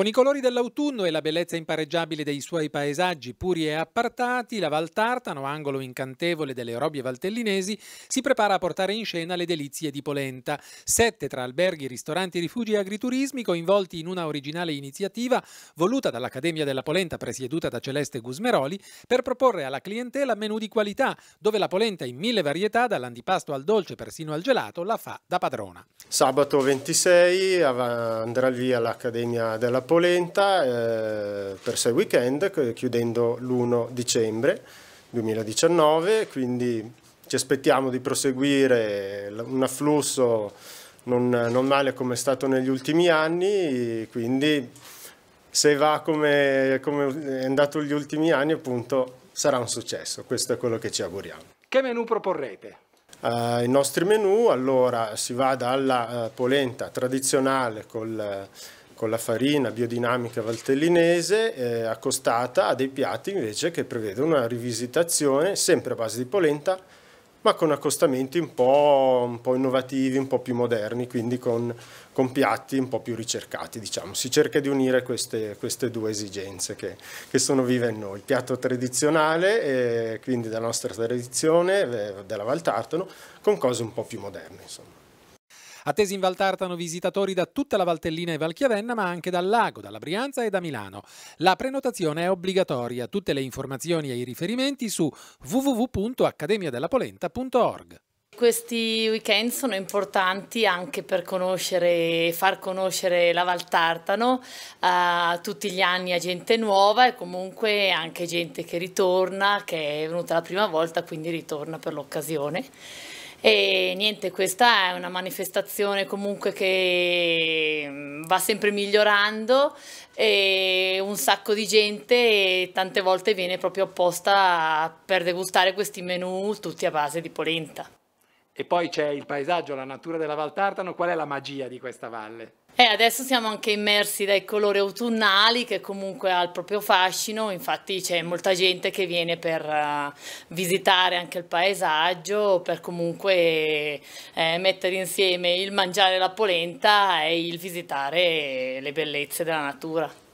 Con i colori dell'autunno e la bellezza impareggiabile dei suoi paesaggi puri e appartati, la Val Tartano, angolo incantevole delle robbie valtellinesi, si prepara a portare in scena le delizie di Polenta. Sette tra alberghi, ristoranti, rifugi e agriturismi coinvolti in una originale iniziativa voluta dall'Accademia della Polenta presieduta da Celeste Gusmeroli per proporre alla clientela menù di qualità, dove la polenta in mille varietà, dall'antipasto al dolce persino al gelato, la fa da padrona. Sabato 26 andrà via l'Accademia della Polenta Polenta eh, per sei weekend, chiudendo l'1 dicembre 2019, quindi ci aspettiamo di proseguire un afflusso non, non male come è stato negli ultimi anni, quindi se va come, come è andato negli ultimi anni appunto sarà un successo, questo è quello che ci auguriamo. Che menù proporrete? Uh, I nostri menù, allora si va dalla uh, polenta tradizionale col... Uh, con la farina biodinamica valtellinese eh, accostata a dei piatti invece che prevedono una rivisitazione sempre a base di polenta ma con accostamenti un po', un po innovativi, un po' più moderni, quindi con, con, piatti un po' più ricercati, diciamo. Si cerca di unire queste, queste due esigenze che, che, sono vive in noi. Piatto tradizionale, eh, quindi della nostra tradizione, eh, della Valtartano, con cose un po' più moderne, insomma. Attesi in Valtartano visitatori da tutta la Valtellina e Valchiavenna, ma anche dal Lago, dalla Brianza e da Milano. La prenotazione è obbligatoria. Tutte le informazioni e i riferimenti su www.accademiadellapolenta.org questi weekend sono importanti anche per conoscere e far conoscere la Valtartano a eh, tutti gli anni a gente nuova e comunque anche gente che ritorna, che è venuta la prima volta quindi ritorna per l'occasione. E niente, questa è una manifestazione comunque che mm, va sempre migliorando e un sacco di gente tante volte viene proprio apposta per degustare questi menù tutti a base di polenta. E poi c'è il paesaggio, la natura della Val Tartano, qual è la magia di questa valle? E eh, adesso siamo anche immersi dai colori autunnali che comunque ha il proprio fascino, infatti c'è molta gente che viene per eh, visitare anche il paesaggio, per comunque eh, mettere insieme il mangiare la polenta e il visitare le bellezze della natura.